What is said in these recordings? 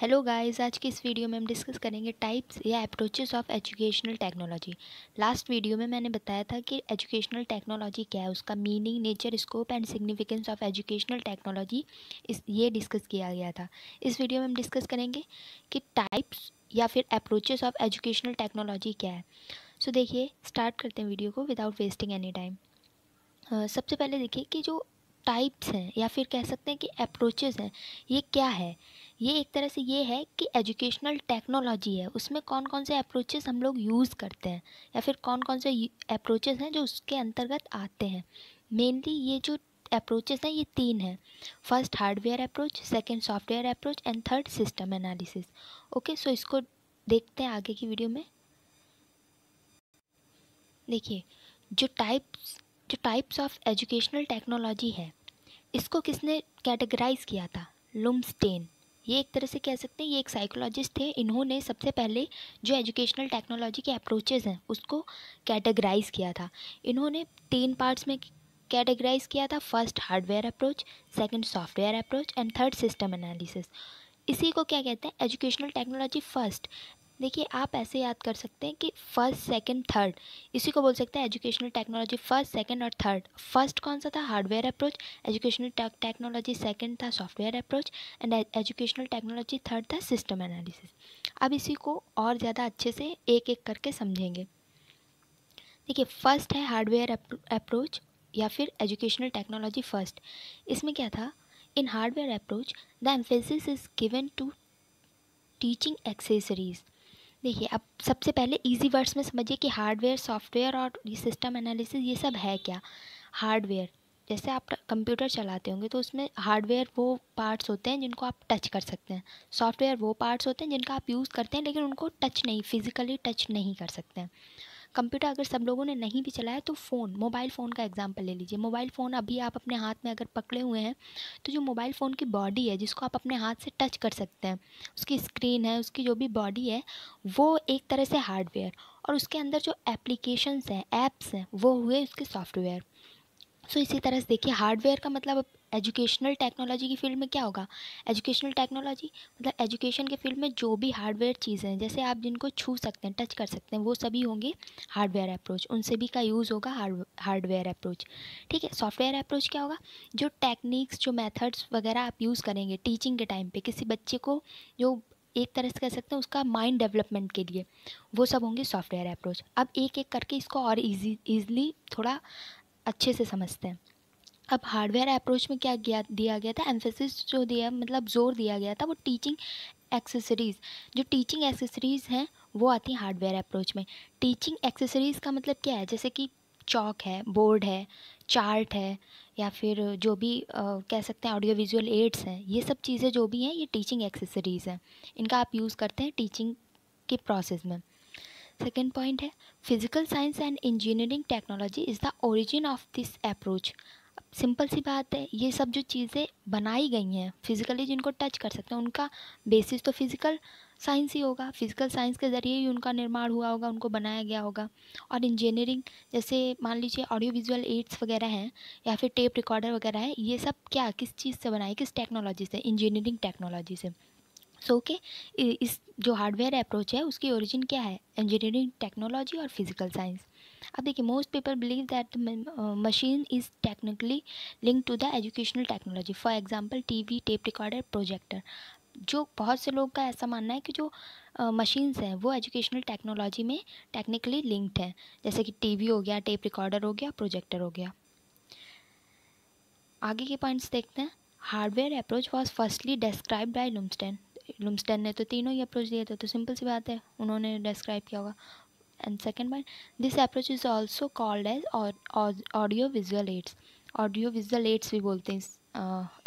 Hello guys आज की इस वीडियो में हम डिस्कस करेंगे टाइप्स या approaches of educational technology last video में मैंने बताया था कि एजुकेशनल टेक्नोलॉजी क्या है उसका meaning nature scope and significance of educational technology इस ये डिस्कस किया गया था इस वीडियो में हम डिस्कस करेंगे कि टाइप्स या फिर अप्रोचेस ऑफ एजुकेशनल टेक्नोलॉजी क्या है सो देखिए स्टार्ट करते हैं वीडियो को विदाउट वेस्टिंग एनी टाइम सबसे पहले देखिए कि जो टाइप्स हैं या फिर कह सकते हैं कि अप्रोचेज़ हैं ये क्या है ये एक तरह से ये है कि एजुकेशनल टेक्नोलॉजी है उसमें कौन कौन से अप्रोचेज़ हम लोग यूज़ करते हैं या फिर कौन कौन से अप्रोचेज़ हैं जो उसके अंतर्गत आते हैं मेनली ये जो अप्रोचेज़ हैं ये तीन हैं first hardware approach second software approach and third system analysis okay so इसको देखते हैं आगे की वीडियो में देखिए जो टाइप्स जो टाइप्स ऑफ एजुकेशनल टेक्नोलॉजी है इसको किसने कैटेगराइज किया था लुम्स्टेन ये एक तरह से कह सकते हैं ये एक साइकोलॉजिस्ट थे इन्होंने सबसे पहले जो एजुकेशनल टेक्नोलॉजी के अप्रोचेज हैं उसको कैटेगराइज किया था इन्होंने तीन पार्ट्स में कैटेगराइज किया था first hardware approach second software approach and third system analysis इसी को क्या कहते हैं एजुकेशनल टेक्नोलॉजी फर्स्ट देखिए आप ऐसे याद कर सकते हैं कि फर्स्ट सेकंड थर्ड इसी को बोल सकते हैं एजुकेशनल टेक्नोलॉजी फर्स्ट सेकंड और थर्ड फर्स्ट कौन सा था hardware approach educational technology second था software approach and educational technology third था सिस्टम एनालिसिस अब इसी को और ज़्यादा अच्छे से एक एक करके समझेंगे देखिए फर्स्ट है हार्डवेयर अप्रोच या फिर एजुकेशनल टेक्नोलॉजी फर्स्ट इसमें क्या था in hardware approach the emphasis is given to teaching accessories देखिए अब सबसे पहले इजी वर्ड्स में समझिए कि हार्डवेयर सॉफ्टवेयर और ये सिस्टम एनालिसिस ये सब है क्या हार्डवेयर जैसे आप कंप्यूटर चलाते होंगे तो उसमें हार्डवेयर वो पार्ट्स होते हैं जिनको आप टच कर सकते हैं सॉफ्टवेयर वो पार्ट्स होते हैं जिनका आप यूज़ करते हैं लेकिन उनको टच नहीं फिज़िकली टच नहीं कर सकते हैं कंप्यूटर अगर सब लोगों ने नहीं भी चलाया तो फ़ोन मोबाइल फ़ोन का एग्ज़ाम्पल ले लीजिए मोबाइल फ़ोन अभी आप अपने हाथ में अगर पकड़े हुए हैं तो जो मोबाइल फ़ोन की बॉडी है जिसको आप अपने हाथ से टच कर सकते हैं उसकी स्क्रीन है उसकी जो भी बॉडी है वो एक तरह से हार्डवेयर और उसके अंदर जो एप्लीकेशंस हैं ऐप्स हैं वो हुए उसके सॉफ्टवेयर सो so, इसी तरह से देखिए हार्डवेयर का मतलब एजुकेशनल टेक्नोलॉजी की फील्ड में क्या होगा एजुकेशनल टेक्नोलॉजी मतलब एजुकेशन के फील्ड में जो भी हार्डवेयर चीज़ें हैं जैसे आप जिनको छू सकते हैं टच कर सकते हैं वो सभी होंगे हार्डवेयर अप्रोच उन सभी का यूज़ होगा हार्ड हार्डवेयर अप्रोच ठीक है सॉफ्टवेयर अप्रोच क्या होगा जो टेक्निक्स जो मैथड्स वगैरह आप यूज़ करेंगे टीचिंग के टाइम पर किसी बच्चे को जो एक तरह से कह सकते हैं उसका माइंड डेवलपमेंट के लिए वो सब होंगे सॉफ्टवेयर अप्रोच अब एक एक करके इसको और ईजी ईजिली थोड़ा अच्छे से समझते हैं अब हार्डवेयर अप्रोच में क्या गया दिया गया था एम्फेसिस जो दिया मतलब जोर दिया गया था वो टीचिंग एक्सेसरीज़ जो टीचिंग एक्सेसरीज़ हैं वो आती हैं हार्डवेयर अप्रोच में टीचिंग एक्सेसरीज़ का मतलब क्या है जैसे कि चौक है बोर्ड है चार्ट है या फिर जो भी आ, कह सकते हैं ऑडियो विजुअल एड्स हैं ये सब चीज़ें जो भी हैं ये टीचिंग एक्सेसरीज़ हैं इनका आप यूज़ करते हैं टीचिंग के प्रोसेस में सेकेंड पॉइंट है physical science and engineering technology is the origin of this approach simple सी बात है ये सब जो चीज़ें बनाई गई हैं फिज़िकली जिनको टच कर सकते हैं उनका बेसिस तो फिज़िकल साइंस ही होगा फिज़िकल साइंस के ज़रिए ही उनका निर्माण हुआ होगा उनको बनाया गया होगा और इंजीनियरिंग जैसे मान लीजिए ऑडियो विजुअल एड्स वगैरह हैं या फिर टेप रिकॉर्डर वगैरह है ये सब क्या किस चीज़ से बनाए किस टेक्नोलॉजी से इंजीनियरिंग टेक्नोलॉजी से सो so, के okay, इस जो हार्डवेयर अप्रोच है उसकी ओरिजिन क्या है इंजीनियरिंग टेक्नोलॉजी और फिज़िकल साइंस अब देखिए most people believe that machine is technically link to the educational technology for example T V tape recorder projector जो बहुत से लोग का ऐसा मानना है कि जो मशीन्स uh, हैं वो एजुकेशनल टेक्नोलॉजी में टेक्निकली लिंक्ड हैं जैसे कि टीवी हो गया टेप रिकॉर्डर हो गया प्रोजेक्टर हो गया आगे के पॉइंट्स देखते हैं hardware approach was firstly describe by Lumsdaine Lumsdaine ने तो तीनों ही अप्रोच दिए थे तो सिंपल सी बात है उन्होंने डिस्क्राइब किया होगा and second one this approach is also called as और, audio visual aids audio visual aids भी बोलते हैं इस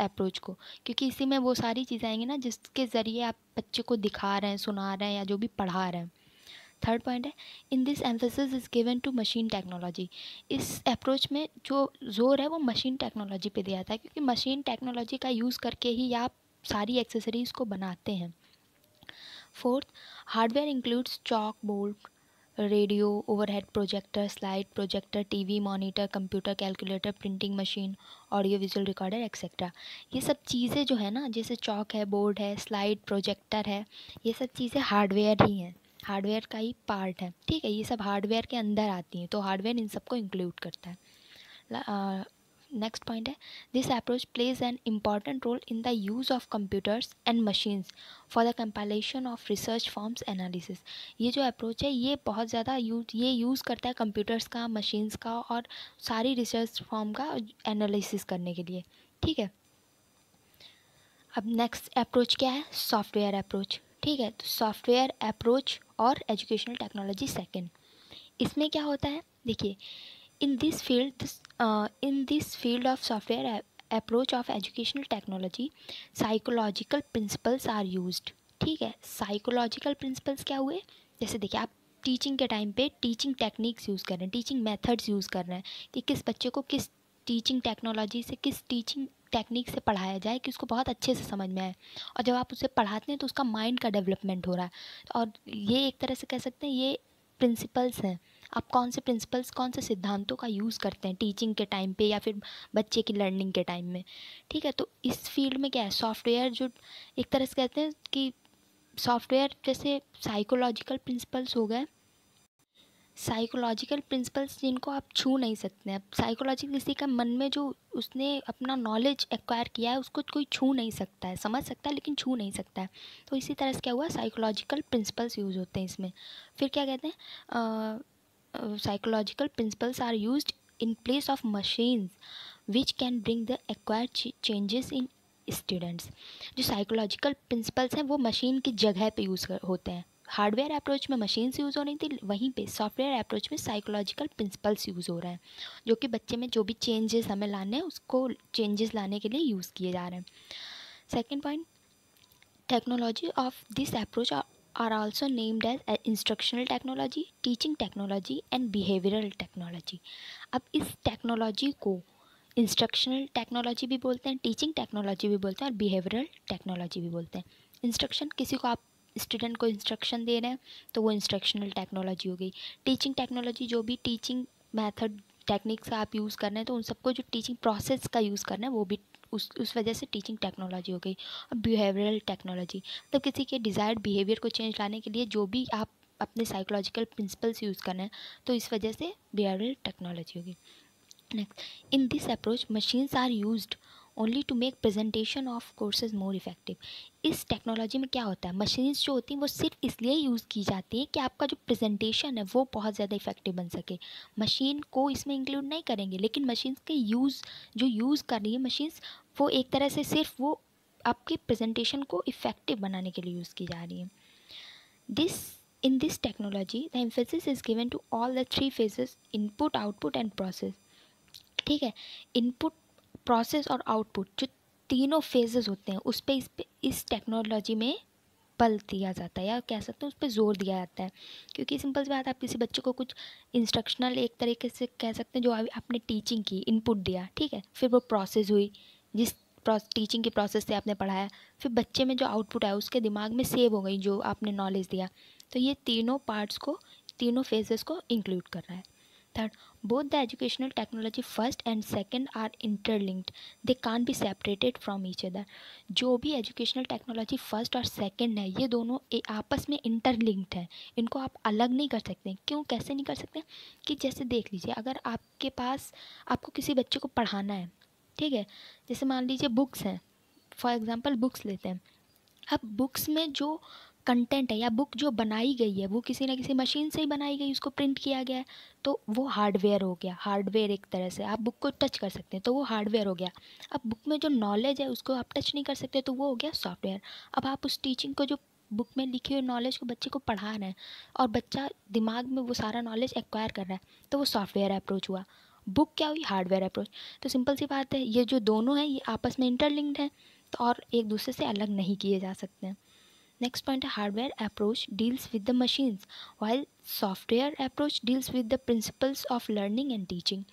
अप्रोच को क्योंकि इसी में वो सारी चीज़ें आएंगी ना जिसके ज़रिए आप बच्चे को दिखा रहे हैं सुना रहे हैं या जो भी पढ़ा रहे हैं थर्ड पॉइंट है in this emphasis is given to machine technology इस अप्रोच में जो जोर है वो मशीन टेक्नोलॉजी पे दिया जाता है क्योंकि मशीन टेक्नोलॉजी का यूज़ करके ही आप सारी एक्सेसरीज़ को बनाते हैं fourth hardware includes chalk board radio overhead projector slide projector TV monitor computer calculator printing machine audio visual recorder etcetera ये सब चीज़ें जो है ना जैसे चौक है बोर्ड है स्लाइड प्रोजेक्टर है ये सब चीज़ें हार्डवेयर ही हैं हार्डवेयर का ही पार्ट है ठीक है ये सब हार्डवेयर के अंदर आती हैं तो हार्डवेयर इन सबको इंक्लूड करता है नेक्स्ट पॉइंट है this approach plays an important role in the use of computers and machines for the compilation of research forms analysis ये जो अप्रोच है ये बहुत ज़्यादा यूज ये यूज़ करता है कंप्यूटर्स का मशीन्स का और सारी रिसर्च फॉर्म का एनालिसिस करने के लिए ठीक है अब नेक्स्ट अप्रोच क्या है सॉफ्टवेयर अप्रोच ठीक है तो सॉफ्टवेयर अप्रोच और एजुकेशनल टेक्नोलॉजी सेकेंड इसमें क्या होता है देखिए in this field this, uh, in this field of software approach of educational technology psychological principles are used ठीक है psychological principles क्या हुए जैसे देखिए आप टीचिंग के टाइम पे टीचिंग टेक्निक्स यूज़ कर रहे हैं टीचिंग मेथड्स यूज़ कर रहे हैं कि किस बच्चे को किस टीचिंग टेक्नोलॉजी से किस टीचिंग टेक्निक से पढ़ाया जाए कि उसको बहुत अच्छे से समझ में आए और जब आप उसे पढ़ाते हैं तो उसका माइंड का डेवलपमेंट हो रहा है और ये एक तरह से कह सकते हैं ये प्रिंसिपल्स हैं आप कौन से प्रिंसिपल्स कौन से सिद्धांतों का यूज़ करते हैं टीचिंग के टाइम पे या फिर बच्चे की लर्निंग के टाइम में ठीक है तो इस फील्ड में क्या है सॉफ्टवेयर जो एक तरह से कहते हैं कि सॉफ्टवेयर जैसे साइकोलॉजिकल प्रिंसिपल्स हो गए साइकोलॉजिकल प्रिंसिपल्स जिनको आप छू नहीं सकते हैं साइकोलॉजी किसी का मन में जो उसने अपना नॉलेज एक्वायर किया है उसको कोई छू नहीं सकता है समझ सकता है लेकिन छू नहीं सकता है तो इसी तरह से क्या हुआ साइकोलॉजिकल प्रिंसिपल्स यूज़ होते हैं इसमें फिर क्या कहते हैं psychological principles are use in place of machines which can bring the acquire changes in students जो साइकोलॉजिकल प्रिंसिपल्स हैं वो मशीन की जगह पे यूज़ होते हैं हार्डवेयर अप्रोच में मशीन्स यूज़ हो रही थी वहीं पे सॉफ्टवेयर अप्रोच में साइकोलॉजिकल प्रिंसिपल्स यूज़ हो रहे हैं जो कि बच्चे में जो भी चेंजेस हमें लाने हैं उसको चेंजेस लाने के लिए यूज़ किए जा रहे हैं second point technology of this approach are also named as uh, instructional technology teaching technology and behavioral technology अब इस technology को इंस्ट्रक्शनल टेक्नोलॉजी भी बोलते हैं टीचिंग टेक्नोलॉजी भी बोलते हैं और बिहेवियरल टेक्नोलॉजी भी बोलते हैं इंस्ट्रक्शन किसी को आप स्टूडेंट को इंस्ट्रक्शन दे रहे हैं तो वो इंस्ट्रक्शनल टेक्नोलॉजी हो गई टीचिंग टेक्नोलॉजी जो भी टीचिंग मेथड टेक्निक्स आप यूज़ कर रहे हैं तो उन सबको जो टीचिंग प्रोसेस का यूज़ करना है वो भी उस उस वजह से टीचिंग टेक्नोलॉजी हो गई और बिहेवियरल टेक्नोलॉजी मतलब किसी के डिज़ायर्ड बिहेवियर को चेंज लाने के लिए जो भी आप अपने साइकोलॉजिकल प्रिंसिपल्स यूज़ करना है तो इस वजह से बिहेवियरल टेक्नोलॉजी होगी next in this approach machines are used only to make presentation of courses more effective इस टेक्नोलॉजी में क्या होता है मशीन्स जो होती हैं वो सिर्फ इसलिए यूज़ की जाती है कि आपका जो प्रेजेंटेशन है वो बहुत ज़्यादा इफेक्टिव बन सके मशीन को इसमें इंक्लूड नहीं करेंगे लेकिन मशीन्स के यूज़ जो यूज़ कर रही है मशीन्स वो एक तरह से सिर्फ वो आपके प्रेजेंटेशन को इफेक्टिव बनाने के लिए यूज़ की जा रही है this in this technology the emphasis is given to all the three phases input output and process ठीक है इनपुट प्रोसेस और आउटपुट जो तीनों फेजेस होते हैं उस पर इस पे इस टेक्नोलॉजी में बल दिया जाता है या कह सकते हैं उस पर ज़ोर दिया जाता है क्योंकि सिंपल सी बात आप किसी बच्चे को कुछ इंस्ट्रक्शनल एक तरीके से कह सकते हैं जो अभी आपने टीचिंग की इनपुट दिया ठीक है फिर वो प्रोसेस हुई जिस टीचिंग के प्रोसेस से आपने पढ़ाया फिर बच्चे में जो आउटपुट आया उसके दिमाग में सेव हो गई जो आपने नॉलेज दिया तो ये तीनों पार्ट्स को तीनों फेजेस को इंक्लूड कर रहा है Third, both the educational technology first and second are interlinked. They can't be separated from each other. जो भी educational technology first और second है ये दोनों आपस में interlinked है इनको आप अलग नहीं कर सकते क्यों कैसे नहीं कर सकते कि जैसे देख लीजिए अगर आपके पास आपको किसी बच्चे को पढ़ाना है ठीक है जैसे मान लीजिए बुक्स हैं फॉर एग्ज़ाम्पल बुक्स लेते हैं अब बुक्स में जो कंटेंट है या बुक जो बनाई गई है वो किसी ना किसी मशीन से ही बनाई गई उसको प्रिंट किया गया है तो वो हार्डवेयर हो गया हार्डवेयर एक तरह से आप बुक को टच कर सकते हैं तो वो हार्डवेयर हो गया अब बुक में जो नॉलेज है उसको आप टच नहीं कर सकते तो वो हो गया सॉफ्टवेयर अब आप उस टीचिंग को जो बुक में लिखी हुई नॉलेज को बच्चे को पढ़ा रहे हैं और बच्चा दिमाग में वो सारा नॉलेज एक्वायर कर रहा है तो वो सॉफ्टवेयर अप्रोच हुआ बुक क्या हुई हार्डवेयर अप्रोच तो सिंपल सी बात है ये जो दोनों हैं ये आपस में इंटरलिंक्ड हैं तो और एक दूसरे से अलग नहीं किए जा सकते हैं नेक्स्ट पॉइंट है hardware approach deals with the machines while software approach deals with the principles of learning and teaching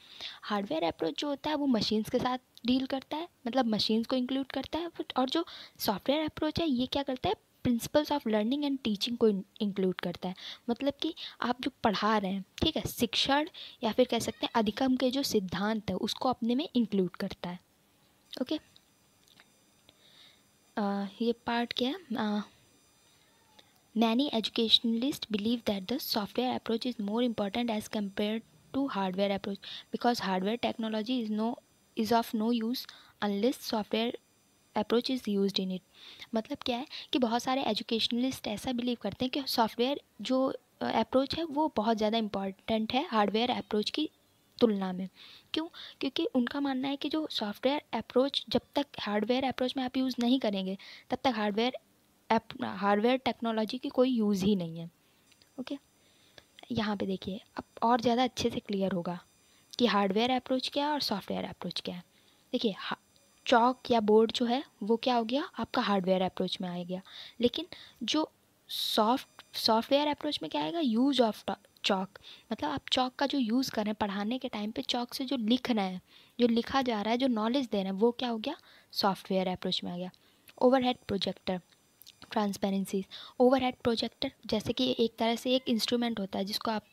hardware approach जो होता है वो मशीन्स के साथ डील करता है मतलब मशीन्स को इंक्लूड करता है और जो सॉफ्टवेयर अप्रोच है ये क्या करता है principles of learning and teaching को इंक्लूड करता है मतलब कि आप जो पढ़ा रहे हैं ठीक है शिक्षण या फिर कह सकते हैं अधिकम के जो सिद्धांत है उसको अपने में इंक्लूड करता है ओके okay? ये पार्ट क्या है Many educationalists believe that the software approach is more important as compared to hardware approach because hardware technology is no is of no use unless software approach is use in it मतलब क्या है कि बहुत सारे educationalist ऐसा believe करते हैं कि सॉफ्टवेयर जो अप्रोच है वो बहुत ज़्यादा इम्पॉर्टेंट है हार्डवेयर अप्रोच की तुलना में क्यों क्योंकि उनका मानना है कि जो सॉफ्टवेयर अप्रोच जब तक हार्डवेयर अप्रोच में आप यूज़ नहीं करेंगे तब तक हार्डवेयर ऐप हार्डवेयर टेक्नोलॉजी की कोई यूज़ ही नहीं है ओके यहाँ पे देखिए अब और ज़्यादा अच्छे से क्लियर होगा कि हार्डवेयर अप्रोच क्या है और सॉफ्टवेयर अप्रोच क्या है देखिए चौक या बोर्ड जो है वो क्या हो गया आपका हार्डवेयर अप्रोच में आ गया लेकिन जो सॉफ्ट सॉफ्टवेयर अप्रोच में क्या आएगा यूज़ ऑफ चौक मतलब आप चौक का जो यूज़ करें पढ़ाने के टाइम पे चौक से जो लिखना है जो लिखा जा रहा है जो नॉलेज देना है वो क्या हो गया सॉफ्टवेयर अप्रोच में आ गया overhead projector transparencies overhead projector जैसे कि एक तरह से एक इंस्ट्रूमेंट होता है जिसको आप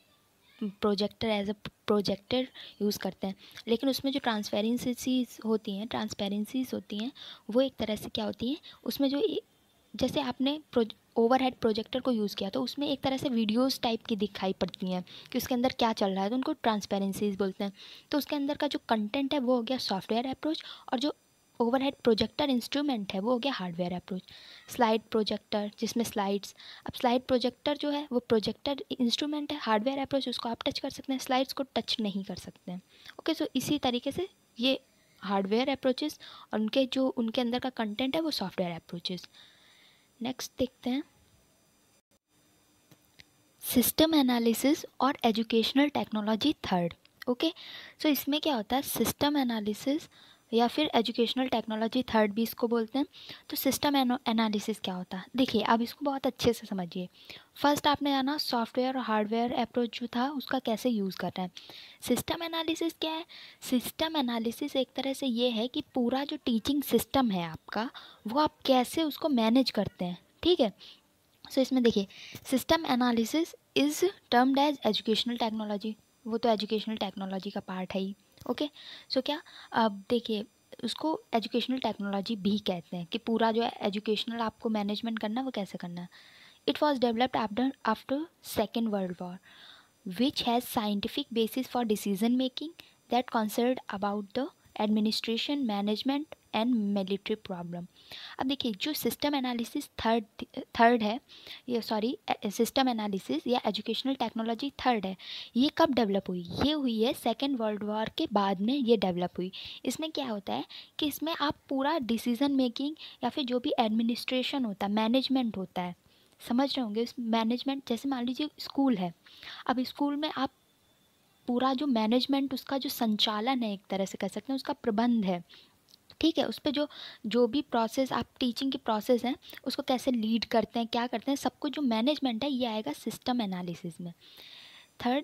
projector as a projector use करते हैं लेकिन उसमें जो ट्रांसपेरेंसीज होती हैं ट्रांसपेरेंसीज होती हैं वो एक तरह से क्या होती हैं उसमें जो जैसे आपने ओवरहेड प्रोजेक्टर को यूज़ किया तो उसमें एक तरह से वीडियोस टाइप की दिखाई पड़ती हैं कि उसके अंदर क्या चल रहा है तो उनको ट्रांसपेरेंसीज बोलते हैं तो उसके अंदर का जो कंटेंट है वो हो गया सॉफ्टवेयर अप्रोच और जो ओवरहेड प्रोजेक्टर इंस्ट्रूमेंट है वो हो गया हार्डवेयर अप्रोच स्लाइड प्रोजेक्टर जिसमें स्लाइड्स अब स्लाइड प्रोजेक्टर जो है वो प्रोजेक्टर इंस्ट्रूमेंट है हार्डवेयर अप्रोच उसको आप टच कर सकते हैं स्लाइड्स को टच नहीं कर सकते हैं ओके सो इसी तरीके से ये हार्डवेयर अप्रोचेस और उनके जो उनके अंदर का कंटेंट है वो सॉफ्टवेयर अप्रोचेस नेक्स्ट देखते हैं सिस्टम एनालिसिस और educational technology third okay so इसमें क्या होता है सिस्टम एनालिसिस या फिर एजुकेशनल टेक्नोलॉजी थर्ड भी इसको बोलते हैं तो सिस्टम एनालिसिस क्या होता है देखिए आप इसको बहुत अच्छे से समझिए फर्स्ट आपने जाना सॉफ्टवेयर और हार्डवेयर अप्रोच जो था उसका कैसे यूज़ करना है सिस्टम एनालिसिस क्या है सिस्टम एनालिसिस एक तरह से ये है कि पूरा जो टीचिंग सिस्टम है आपका वो आप कैसे उसको मैनेज करते हैं ठीक है सो so, इसमें देखिए system analysis is termed as educational technology वो तो एजुकेशनल टेक्नोलॉजी का पार्ट है ही ओके सो क्या अब देखिए उसको एजुकेशनल टेक्नोलॉजी भी कहते हैं कि पूरा जो है एजुकेशनल आपको मैनेजमेंट करना है वो कैसे करना है it was developed after after second world war which has scientific basis for decision making that concerned about the administration management and military problem अब देखिए जो सिस्टम एनालिसिस थर्ड थर्ड है ये सॉरी सिस्टम एनालिसिस या educational technology third है ये कब develop हुई ये हुई है सेकेंड वर्ल्ड वॉर के बाद में ये डेवलप हुई इसमें क्या होता है कि इसमें आप पूरा डिसीजन मेकिंग या फिर जो भी एडमिनिस्ट्रेशन होता है मैनेजमेंट होता है समझ रहे होंगे इस मैनेजमेंट जैसे मान लीजिए स्कूल है अब स्कूल में आप पूरा जो मैनेजमेंट उसका जो संचालन है एक तरह से कह सकते हैं उसका प्रबंध है ठीक है उस पर जो जो भी प्रोसेस आप टीचिंग की प्रोसेस हैं उसको कैसे लीड करते हैं क्या करते हैं सब कुछ जो मैनेजमेंट है ये आएगा सिस्टम एनालिसिस में थर्ड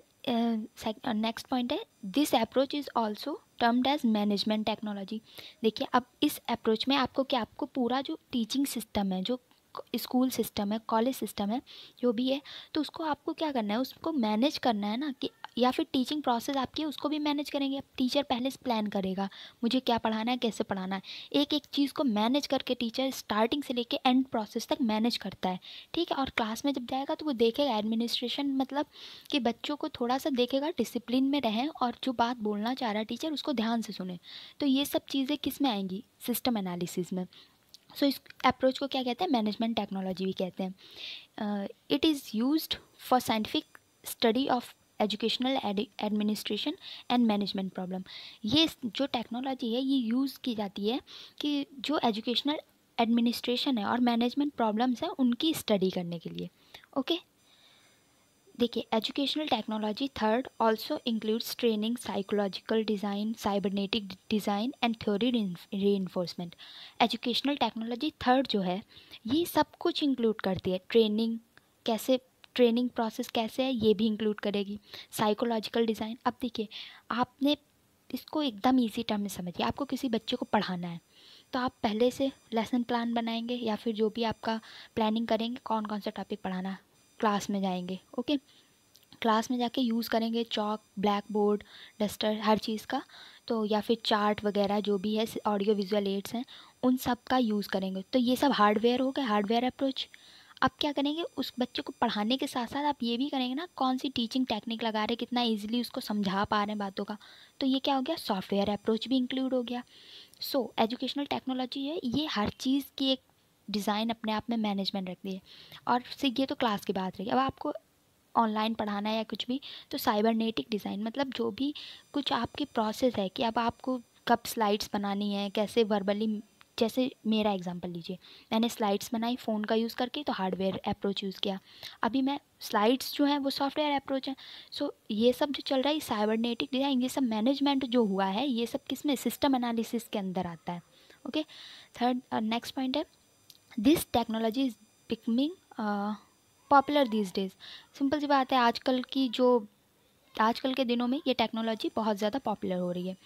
नेक्स्ट पॉइंट है this approach is also termed as management technology देखिए अब इस अप्रोच में आपको क्या आपको पूरा जो टीचिंग सिस्टम है जो स्कूल सिस्टम है कॉलेज सिस्टम है जो भी है तो उसको आपको क्या करना है उसको मैनेज करना है ना कि या फिर टीचिंग प्रोसेस आपकी उसको भी मैनेज करेंगे टीचर पहले से प्लान करेगा मुझे क्या पढ़ाना है कैसे पढ़ाना है एक एक चीज़ को मैनेज करके टीचर स्टार्टिंग से लेके एंड प्रोसेस तक मैनेज करता है ठीक है और क्लास में जब जाएगा तो वो देखेगा एडमिनिस्ट्रेशन मतलब कि बच्चों को थोड़ा सा देखेगा डिसिप्लिन में रहें और जो बात बोलना चाह रहा है टीचर उसको ध्यान से सुने तो ये सब चीज़ें किस में आएंगी सिस्टम एनालिसिस में सो इस अप्रोच को क्या कहते हैं मैनेजमेंट टेक्नोलॉजी भी कहते हैं it is use for scientific study of educational administration and management problem ये जो टेक्नोलॉजी है ये यूज़ की जाती है कि जो एजुकेशनल एडमिनिस्ट्रेशन है और मैनेजमेंट प्रॉब्लम्स हैं उनकी स्टडी करने के लिए ओके okay? देखिए educational technology third also includes training psychological design cybernetic design and theory reinforcement educational technology third जो है ये सब कुछ इंक्लूड करती है ट्रेनिंग कैसे ट्रेनिंग प्रोसेस कैसे है ये भी इंक्लूड करेगी साइकोलॉजिकल डिज़ाइन अब देखिए आपने इसको एकदम ईजी टर्म में समझिए आपको किसी बच्चे को पढ़ाना है तो आप पहले से लेसन प्लान बनाएंगे या फिर जो भी आपका प्लानिंग करेंगे कौन कौन सा टॉपिक पढ़ाना क्लास में जाएंगे ओके क्लास में जाके यूज़ करेंगे चॉक ब्लैक बोर्ड डस्टर हर चीज़ का तो या फिर चार्ट वगैरह जो भी है ऑडियो विजुअल एड्स हैं उन सब का यूज़ करेंगे तो ये सब हार्डवेयर हो गया हार्डवेयर अप्रोच अब क्या करेंगे उस बच्चे को पढ़ाने के साथ साथ आप ये भी करेंगे ना कौन सी टीचिंग टेक्निक लगा रहे कितना ईजिली उसको समझा पा रहे हैं बातों का तो ये क्या हो गया सॉफ्टवेयर अप्रोच भी इंक्लूड हो गया सो एजुकेशनल टेक्नोलॉजी है ये हर चीज़ की एक डिज़ाइन अपने आप में मैनेजमेंट रखती है और सीख ये तो क्लास की बात रही अब आपको ऑनलाइन पढ़ाना है या कुछ भी तो साइबरनेटिक डिज़ाइन मतलब जो भी कुछ आपकी प्रोसेस है कि अब आपको कब स्लाइड्स बनानी है कैसे वर्बली जैसे मेरा एग्जांपल लीजिए मैंने स्लाइड्स बनाई फ़ोन का यूज़ करके तो हार्डवेयर अप्रोच यूज़ किया अभी मैं स्लाइड्स जो हैं वो सॉफ्टवेयर अप्रोच हैं सो ये सब जो चल रहा है साइबरनेटिक डिज़ाइन ये सब मैनेजमेंट जो हुआ है ये सब किस में सिस्टम एनालिसिस के अंदर आता है ओके थर्ड नेक्स्ट पॉइंट है this technology is becoming popular these days simple सी बात है आजकल की जो आजकल के दिनों में ये टेक्नोलॉजी बहुत ज़्यादा पॉपुलर हो रही है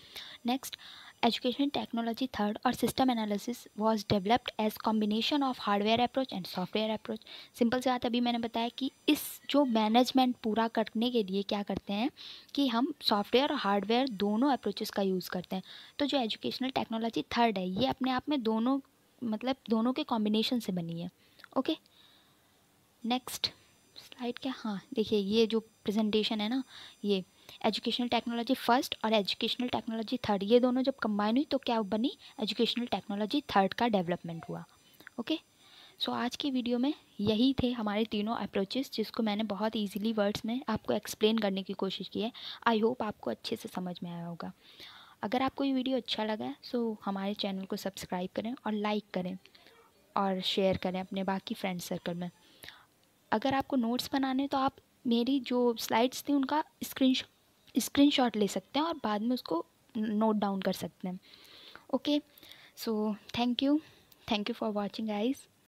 नेक्स्ट एजुकेशन टेक्नोलॉजी थर्ड और system analysis was developed as combination of hardware approach and software approach simple सी बात अभी मैंने बताया कि इस जो मैनेजमेंट पूरा करने के लिए क्या करते हैं कि हम सॉफ्टवेयर और हार्डवेयर दोनों अप्रोचेस का यूज़ करते हैं तो जो एजुकेशनल टेक्नोलॉजी थर्ड है ये अपने आप में दोनों मतलब दोनों के कॉम्बिनेशन से बनी है ओके नेक्स्ट स्लाइड क्या हाँ देखिए ये जो प्रेजेंटेशन है ना ये एजुकेशनल टेक्नोलॉजी फर्स्ट और एजुकेशनल टेक्नोलॉजी थर्ड ये दोनों जब कंबाइन हुई तो क्या बनी एजुकेशनल टेक्नोलॉजी थर्ड का डेवलपमेंट हुआ ओके सो आज की वीडियो में यही थे हमारे तीनों अप्रोचेस जिसको मैंने बहुत इजीली वर्ड्स में आपको एक्सप्लेन करने की कोशिश की है आई होप आपको अच्छे से समझ में आया होगा अगर आपको ये वीडियो अच्छा लगा सो हमारे चैनल को सब्सक्राइब करें और लाइक करें और शेयर करें अपने बाकी फ्रेंड सर्कल में अगर आपको नोट्स बनाने तो आप मेरी जो स्लाइड्स थी उनका स्क्रीन शॉट ले सकते हैं और बाद में उसको नोट डाउन कर सकते हैं okay so thank you thank you for watching eyes